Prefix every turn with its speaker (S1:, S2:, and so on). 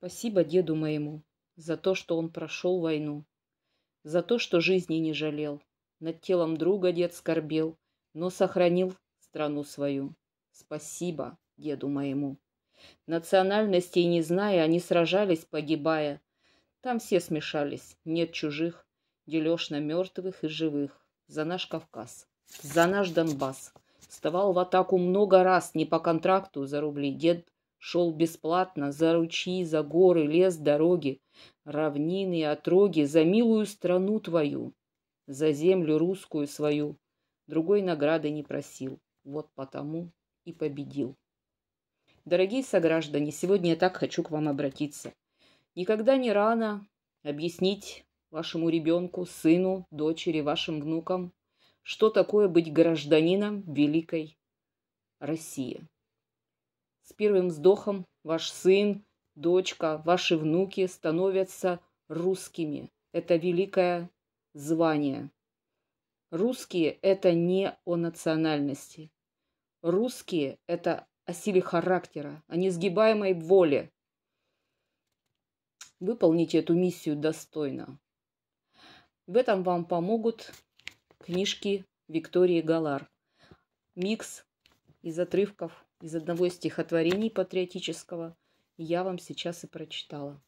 S1: Спасибо деду моему за то, что он прошел войну, за то, что жизни не жалел. Над телом друга дед скорбел, но сохранил страну свою. Спасибо деду моему. Национальностей не зная, они сражались, погибая. Там все смешались, нет чужих, дележ на мертвых и живых. За наш Кавказ, за наш Донбасс. Вставал в атаку много раз, не по контракту за рубли. Дед Шел бесплатно, за ручьи, за горы, лес, дороги, равнины и отроги, за милую страну твою, за землю русскую свою. Другой награды не просил, вот потому и победил. Дорогие сограждане, сегодня я так хочу к вам обратиться. Никогда не рано объяснить вашему ребенку, сыну, дочери, вашим внукам, что такое быть гражданином великой России первым вздохом ваш сын, дочка, ваши внуки становятся русскими. Это великое звание. Русские – это не о национальности. Русские – это о силе характера, о несгибаемой воле. Выполните эту миссию достойно. В этом вам помогут книжки Виктории Галар. Микс из отрывков из одного из стихотворений патриотического я вам сейчас и прочитала.